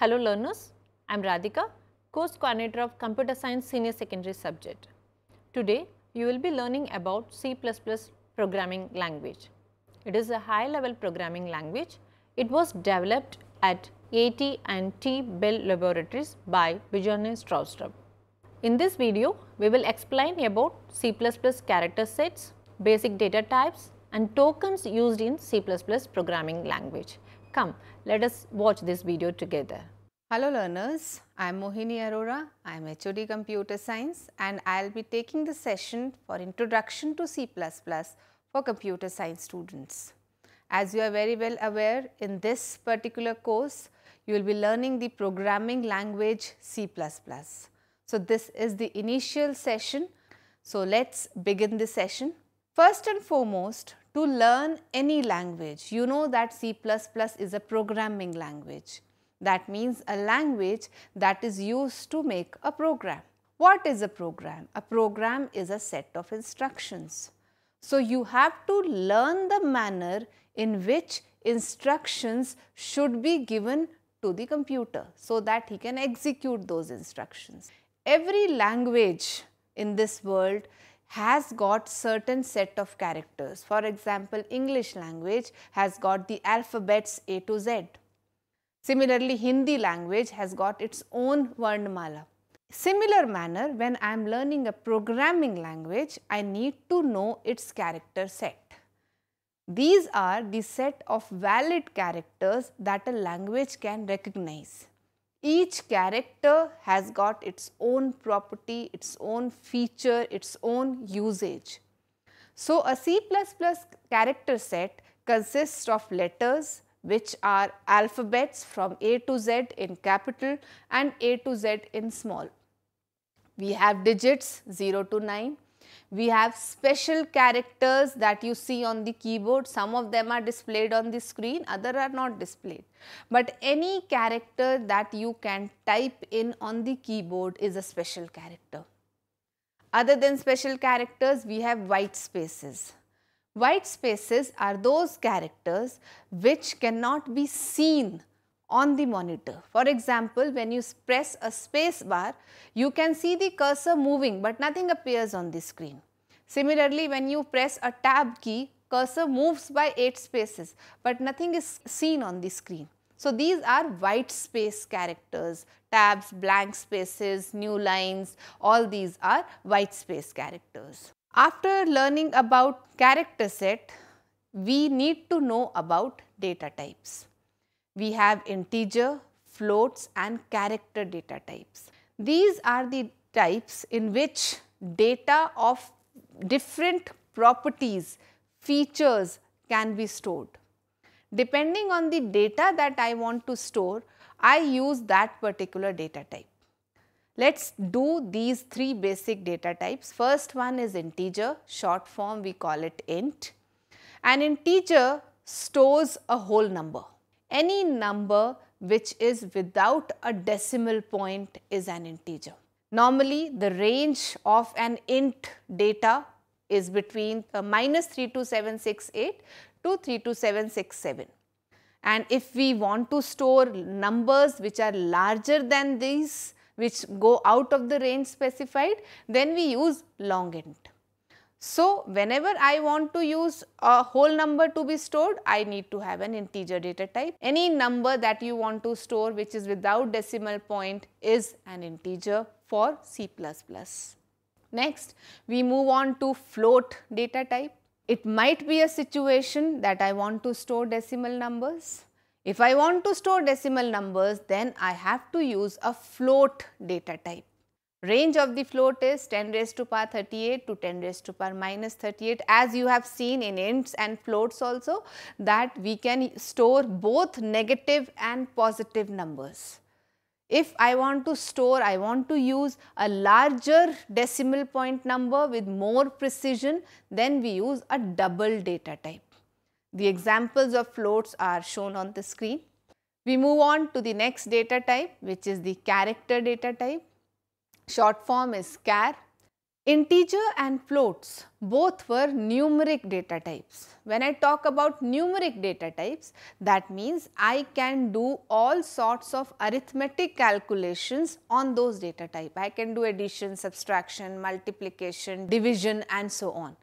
Hello learners, I am Radhika, course coordinator of Computer Science Senior Secondary subject. Today you will be learning about C++ programming language. It is a high level programming language. It was developed at AT&T Bell Laboratories by Bjorn Stroustrup. In this video, we will explain about C++ character sets, basic data types and tokens used in C++ programming language. Come, let us watch this video together. Hello learners, I am Mohini Arora, I am HOD Computer Science and I will be taking the session for Introduction to C++ for Computer Science students. As you are very well aware, in this particular course, you will be learning the programming language C++. So this is the initial session. So let's begin the session. First and foremost, to learn any language. You know that C++ is a programming language. That means a language that is used to make a program. What is a program? A program is a set of instructions. So you have to learn the manner in which instructions should be given to the computer so that he can execute those instructions. Every language in this world has got certain set of characters. For example, English language has got the alphabets A to Z. Similarly, Hindi language has got its own Varnamala. Similar manner, when I am learning a programming language, I need to know its character set. These are the set of valid characters that a language can recognize each character has got its own property, its own feature, its own usage. So, a C++ character set consists of letters which are alphabets from A to Z in capital and A to Z in small. We have digits 0 to 9, we have special characters that you see on the keyboard. Some of them are displayed on the screen, other are not displayed. But any character that you can type in on the keyboard is a special character. Other than special characters, we have white spaces. White spaces are those characters which cannot be seen on the monitor. For example, when you press a space bar, you can see the cursor moving but nothing appears on the screen. Similarly, when you press a tab key, cursor moves by 8 spaces but nothing is seen on the screen. So, these are white space characters, tabs, blank spaces, new lines, all these are white space characters. After learning about character set, we need to know about data types. We have integer, floats and character data types. These are the types in which data of different properties, features can be stored. Depending on the data that I want to store, I use that particular data type. Let us do these three basic data types. First one is integer, short form we call it int. An integer stores a whole number. Any number which is without a decimal point is an integer. Normally, the range of an int data is between uh, minus 32768 to 32767. And if we want to store numbers which are larger than these, which go out of the range specified, then we use long int. So, whenever I want to use a whole number to be stored, I need to have an integer data type. Any number that you want to store which is without decimal point is an integer for C++. Next, we move on to float data type. It might be a situation that I want to store decimal numbers. If I want to store decimal numbers, then I have to use a float data type. Range of the float is 10 raised to power 38 to 10 raised to power minus 38 as you have seen in ints and floats also that we can store both negative and positive numbers. If I want to store, I want to use a larger decimal point number with more precision, then we use a double data type. The examples of floats are shown on the screen. We move on to the next data type which is the character data type. Short form is char. Integer and floats both were numeric data types. When I talk about numeric data types that means I can do all sorts of arithmetic calculations on those data type. I can do addition, subtraction, multiplication, division and so on.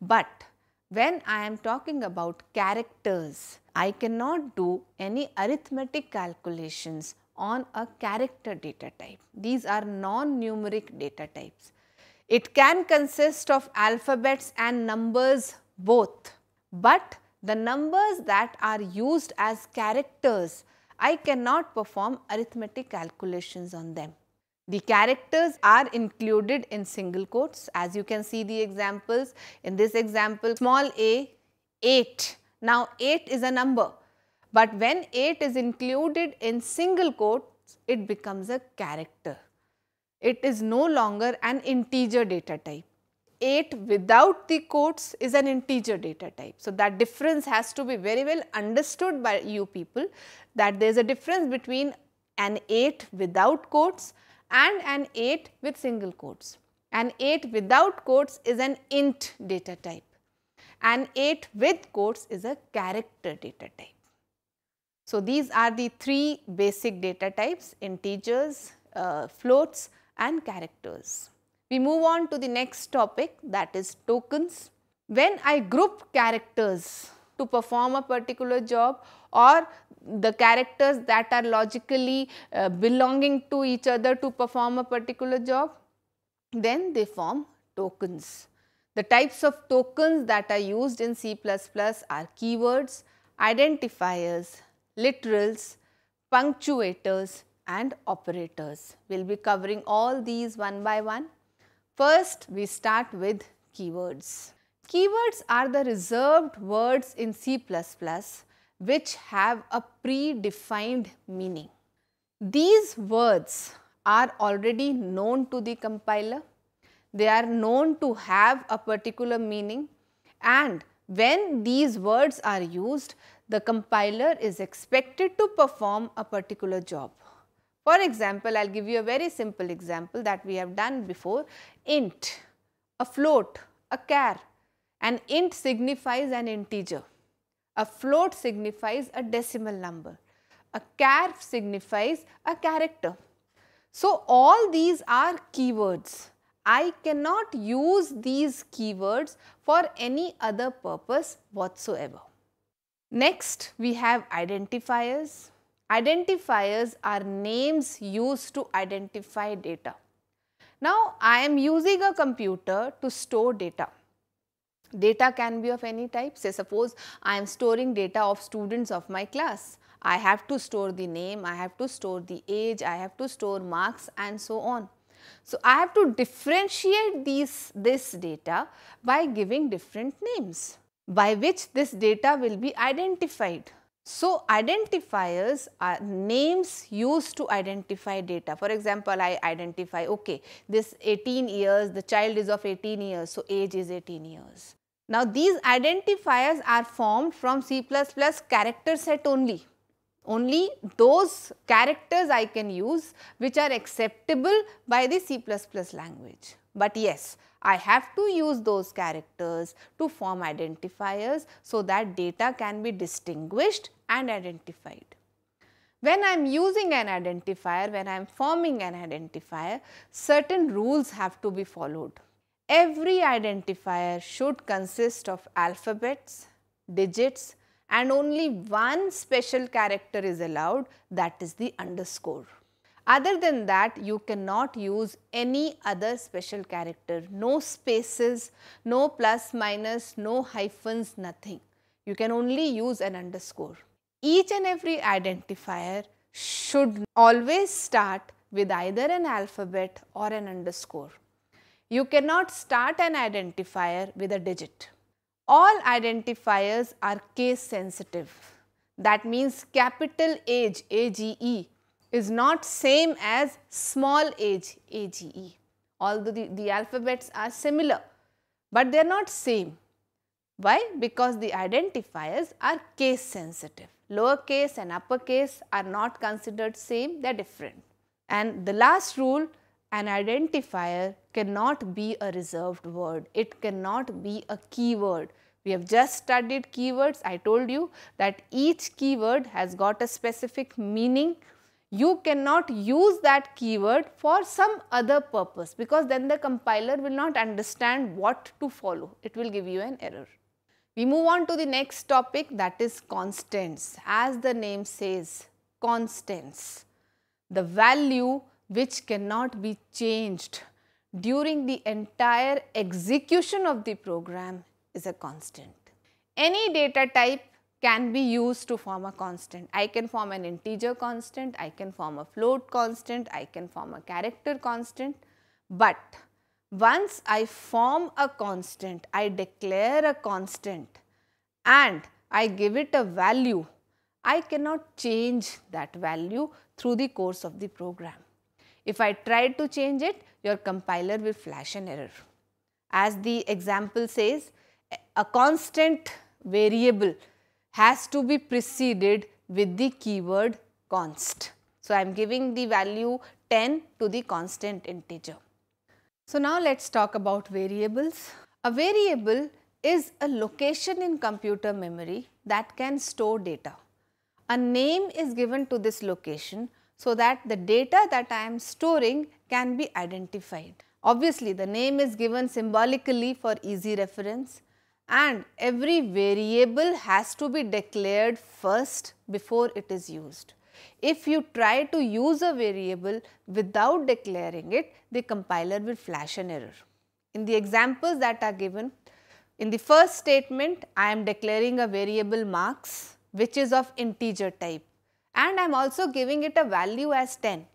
But when I am talking about characters I cannot do any arithmetic calculations on a character data type. These are non-numeric data types. It can consist of alphabets and numbers both, but the numbers that are used as characters, I cannot perform arithmetic calculations on them. The characters are included in single quotes as you can see the examples. In this example small a 8. Now 8 is a number but when 8 is included in single quotes, it becomes a character. It is no longer an integer data type. 8 without the quotes is an integer data type. So, that difference has to be very well understood by you people that there is a difference between an 8 without quotes and an 8 with single quotes. An 8 without quotes is an int data type. An 8 with quotes is a character data type. So, these are the three basic data types integers, uh, floats and characters. We move on to the next topic that is tokens. When I group characters to perform a particular job or the characters that are logically uh, belonging to each other to perform a particular job, then they form tokens. The types of tokens that are used in C++ are keywords, identifiers, literals, punctuators and operators. We will be covering all these one by one. First, we start with keywords. Keywords are the reserved words in C++ which have a predefined meaning. These words are already known to the compiler. They are known to have a particular meaning and when these words are used, the compiler is expected to perform a particular job. For example, I will give you a very simple example that we have done before int, a float, a char. An int signifies an integer, a float signifies a decimal number, a char signifies a character. So, all these are keywords. I cannot use these keywords for any other purpose whatsoever. Next, we have identifiers. Identifiers are names used to identify data. Now, I am using a computer to store data. Data can be of any type. Say suppose I am storing data of students of my class. I have to store the name, I have to store the age, I have to store marks and so on. So, I have to differentiate these, this data by giving different names by which this data will be identified. So, identifiers are names used to identify data. For example, I identify, okay, this 18 years, the child is of 18 years, so age is 18 years. Now, these identifiers are formed from C++ character set only. Only those characters I can use which are acceptable by the C++ language. But yes, I have to use those characters to form identifiers so that data can be distinguished and identified. When I am using an identifier, when I am forming an identifier, certain rules have to be followed. Every identifier should consist of alphabets, digits and only one special character is allowed that is the underscore. Other than that, you cannot use any other special character, no spaces, no plus minus, no hyphens, nothing. You can only use an underscore. Each and every identifier should always start with either an alphabet or an underscore. You cannot start an identifier with a digit. All identifiers are case sensitive. That means capital age, AGE, is not same as small age AGE. Although the, the alphabets are similar, but they are not same. Why? Because the identifiers are case sensitive. Lowercase and uppercase are not considered same, they are different. And the last rule, an identifier cannot be a reserved word. It cannot be a keyword. We have just studied keywords. I told you that each keyword has got a specific meaning you cannot use that keyword for some other purpose because then the compiler will not understand what to follow. It will give you an error. We move on to the next topic that is constants. As the name says, constants. The value which cannot be changed during the entire execution of the program is a constant. Any data type can be used to form a constant. I can form an integer constant, I can form a float constant, I can form a character constant, but once I form a constant, I declare a constant and I give it a value, I cannot change that value through the course of the program. If I try to change it, your compiler will flash an error. As the example says, a constant variable has to be preceded with the keyword const. So, I am giving the value 10 to the constant integer. So, now let us talk about variables. A variable is a location in computer memory that can store data. A name is given to this location so that the data that I am storing can be identified. Obviously, the name is given symbolically for easy reference and every variable has to be declared first before it is used. If you try to use a variable without declaring it, the compiler will flash an error. In the examples that are given, in the first statement, I am declaring a variable marks which is of integer type and I am also giving it a value as 10.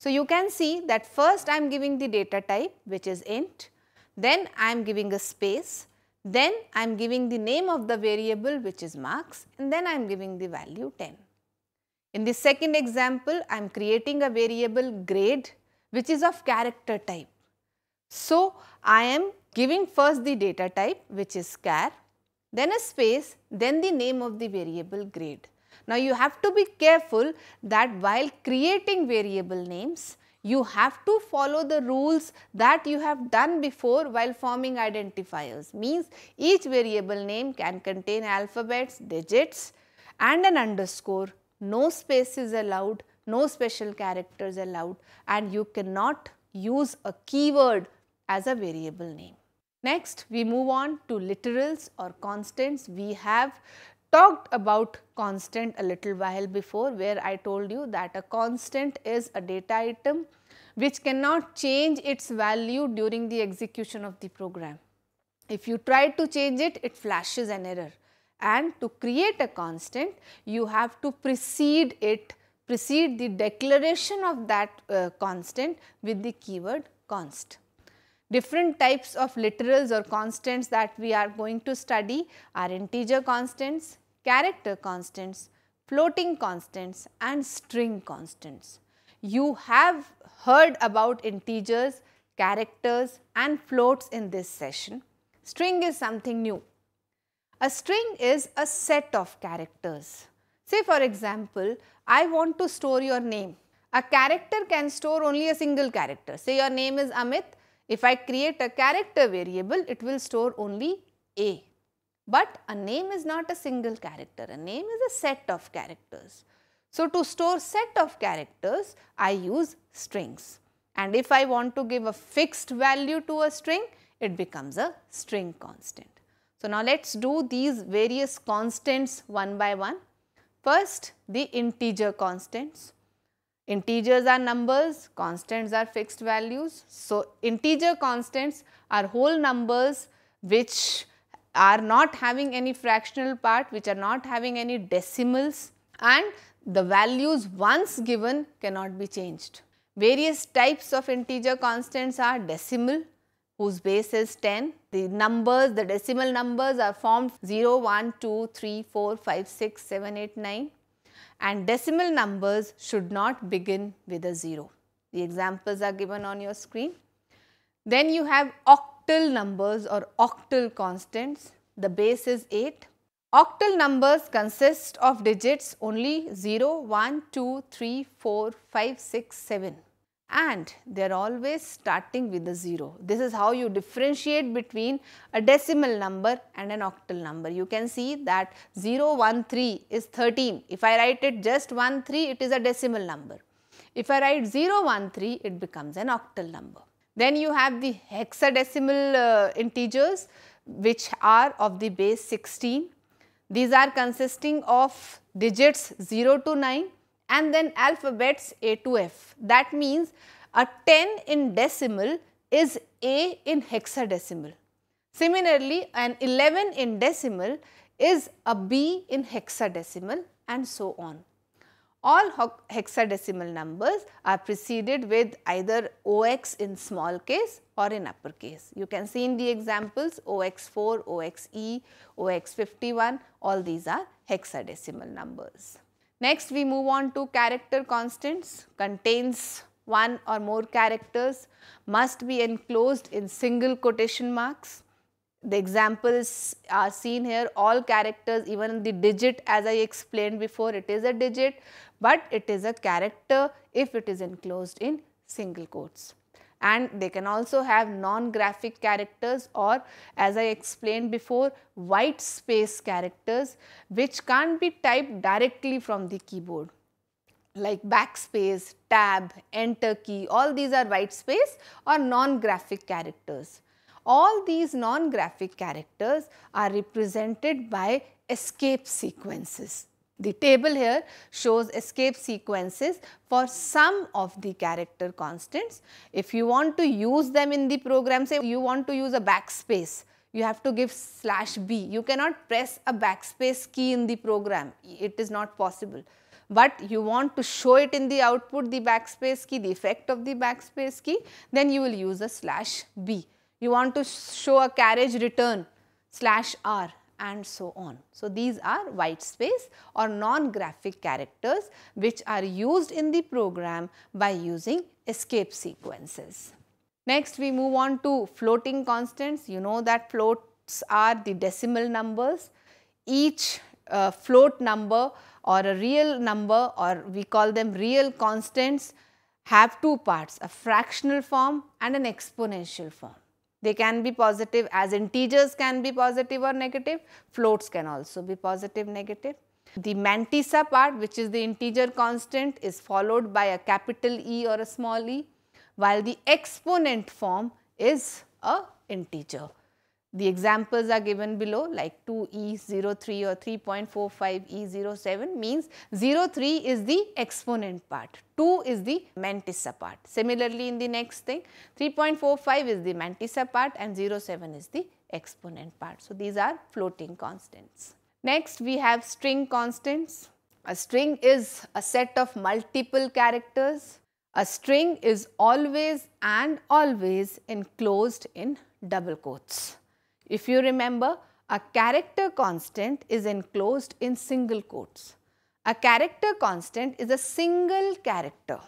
So, you can see that first I am giving the data type which is int, then I am giving a space then I am giving the name of the variable which is marks and then I am giving the value 10. In the second example, I am creating a variable grade which is of character type. So, I am giving first the data type which is char, then a space, then the name of the variable grade. Now, you have to be careful that while creating variable names, you have to follow the rules that you have done before while forming identifiers means each variable name can contain alphabets, digits and an underscore, no spaces allowed, no special characters allowed and you cannot use a keyword as a variable name. Next, we move on to literals or constants. We have talked about constant a little while before where I told you that a constant is a data item which cannot change its value during the execution of the program. If you try to change it, it flashes an error and to create a constant, you have to precede it, precede the declaration of that uh, constant with the keyword const different types of literals or constants that we are going to study are integer constants, character constants, floating constants and string constants. You have heard about integers, characters and floats in this session. String is something new. A string is a set of characters. Say for example, I want to store your name. A character can store only a single character. Say your name is Amit. If I create a character variable, it will store only A. But a name is not a single character, a name is a set of characters. So to store set of characters, I use strings. And if I want to give a fixed value to a string, it becomes a string constant. So now let's do these various constants one by one. First, the integer constants. Integers are numbers, constants are fixed values. So integer constants are whole numbers which are not having any fractional part, which are not having any decimals and the values once given cannot be changed. Various types of integer constants are decimal whose base is 10. The numbers, the decimal numbers are formed 0, 1, 2, 3, 4, 5, 6, 7, 8, 9 and decimal numbers should not begin with a 0. The examples are given on your screen. Then you have octal octal numbers or octal constants. The base is 8. Octal numbers consist of digits only 0, 1, 2, 3, 4, 5, 6, 7 and they are always starting with a 0. This is how you differentiate between a decimal number and an octal number. You can see that 0, 1, 3 is 13. If I write it just 1, 3, it is a decimal number. If I write 0, 1, 3, it becomes an octal number. Then you have the hexadecimal uh, integers which are of the base 16. These are consisting of digits 0 to 9 and then alphabets A to F. That means a 10 in decimal is A in hexadecimal. Similarly, an 11 in decimal is a B in hexadecimal and so on. All hexadecimal numbers are preceded with either OX in small case or in upper case. You can see in the examples OX4, OXE, OX51, all these are hexadecimal numbers. Next we move on to character constants, contains one or more characters, must be enclosed in single quotation marks, the examples are seen here all characters even the digit as I explained before it is a digit but it is a character if it is enclosed in single quotes and they can also have non-graphic characters or as I explained before white space characters which can't be typed directly from the keyboard like backspace, tab, enter key all these are white space or non-graphic characters. All these non-graphic characters are represented by escape sequences. The table here shows escape sequences for some of the character constants. If you want to use them in the program, say you want to use a backspace, you have to give slash B. You cannot press a backspace key in the program. It is not possible. But you want to show it in the output, the backspace key, the effect of the backspace key, then you will use a slash B. You want to show a carriage return slash R and so on. So, these are white space or non-graphic characters which are used in the program by using escape sequences. Next we move on to floating constants. You know that floats are the decimal numbers. Each uh, float number or a real number or we call them real constants have two parts a fractional form and an exponential form. They can be positive as integers can be positive or negative, floats can also be positive negative. The mantissa part which is the integer constant is followed by a capital E or a small e while the exponent form is a integer. The examples are given below like 2E03 or 3.45E07 means 03 is the exponent part, 2 is the mantissa part. Similarly, in the next thing 3.45 is the mantissa part and 07 is the exponent part. So, these are floating constants. Next, we have string constants. A string is a set of multiple characters. A string is always and always enclosed in double quotes. If you remember, a character constant is enclosed in single quotes. A character constant is a single character.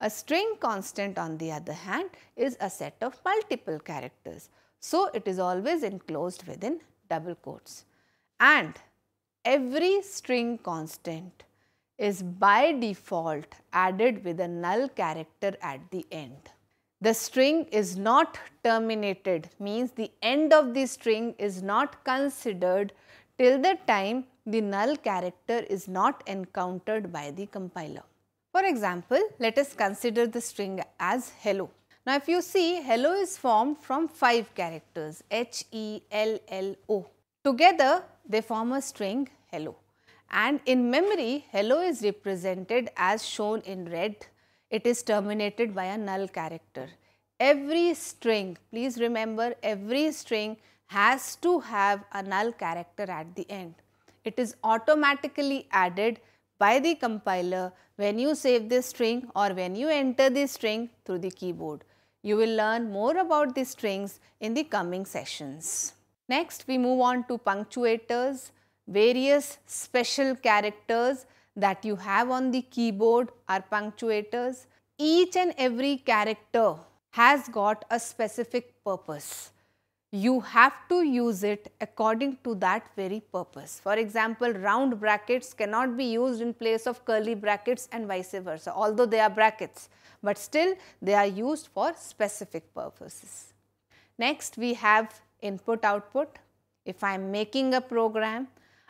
A string constant on the other hand is a set of multiple characters. So, it is always enclosed within double quotes. And every string constant is by default added with a null character at the end the string is not terminated means the end of the string is not considered till the time the null character is not encountered by the compiler. For example, let us consider the string as hello. Now if you see hello is formed from 5 characters H, E, L, L, O. Together they form a string hello and in memory hello is represented as shown in red it is terminated by a null character. Every string, please remember every string has to have a null character at the end. It is automatically added by the compiler when you save this string or when you enter this string through the keyboard. You will learn more about the strings in the coming sessions. Next we move on to punctuators, various special characters that you have on the keyboard are punctuators. Each and every character has got a specific purpose. You have to use it according to that very purpose. For example, round brackets cannot be used in place of curly brackets and vice versa, although they are brackets, but still they are used for specific purposes. Next, we have input output. If I am making a program,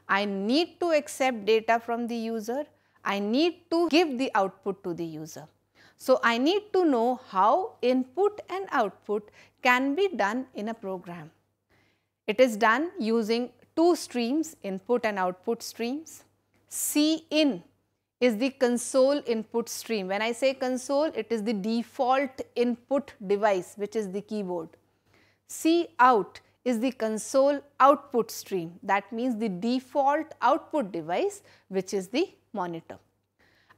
I need to accept data from the user. I need to give the output to the user. So, I need to know how input and output can be done in a program. It is done using two streams input and output streams. Cin is the console input stream. When I say console, it is the default input device which is the keyboard. Cout is the console output stream. That means the default output device which is the monitor.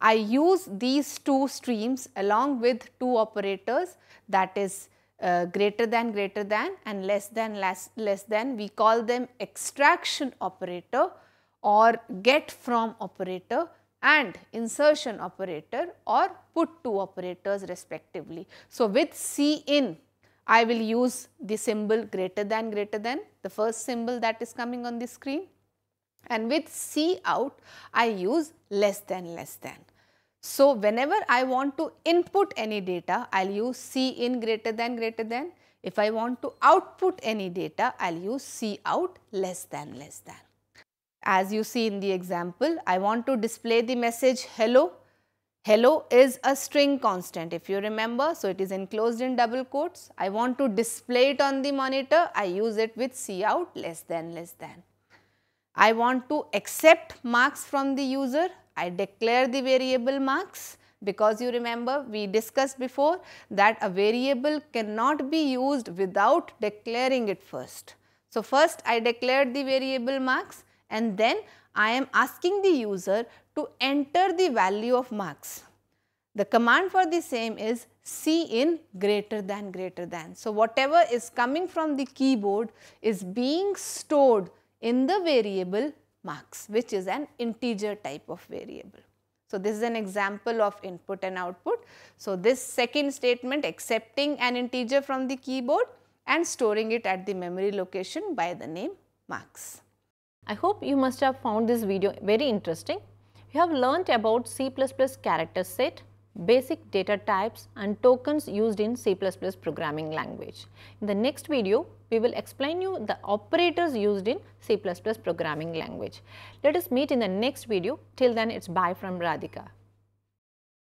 I use these two streams along with two operators that is uh, greater than greater than and less than less, less than we call them extraction operator or get from operator and insertion operator or put to operators respectively. So, with C in I will use the symbol greater than greater than the first symbol that is coming on the screen and with C out I use less than less than. So, whenever I want to input any data I will use C in greater than greater than. If I want to output any data I will use C out less than less than. As you see in the example I want to display the message hello Hello is a string constant if you remember. So, it is enclosed in double quotes. I want to display it on the monitor. I use it with cout less than less than. I want to accept marks from the user. I declare the variable marks because you remember we discussed before that a variable cannot be used without declaring it first. So, first I declared the variable marks and then I am asking the user to enter the value of marks. The command for the same is C in greater than greater than. So, whatever is coming from the keyboard is being stored in the variable marks which is an integer type of variable. So, this is an example of input and output. So, this second statement accepting an integer from the keyboard and storing it at the memory location by the name marks. I hope you must have found this video very interesting. You have learnt about C++ character set, basic data types and tokens used in C++ programming language. In the next video, we will explain you the operators used in C++ programming language. Let us meet in the next video. Till then, it's bye from Radhika.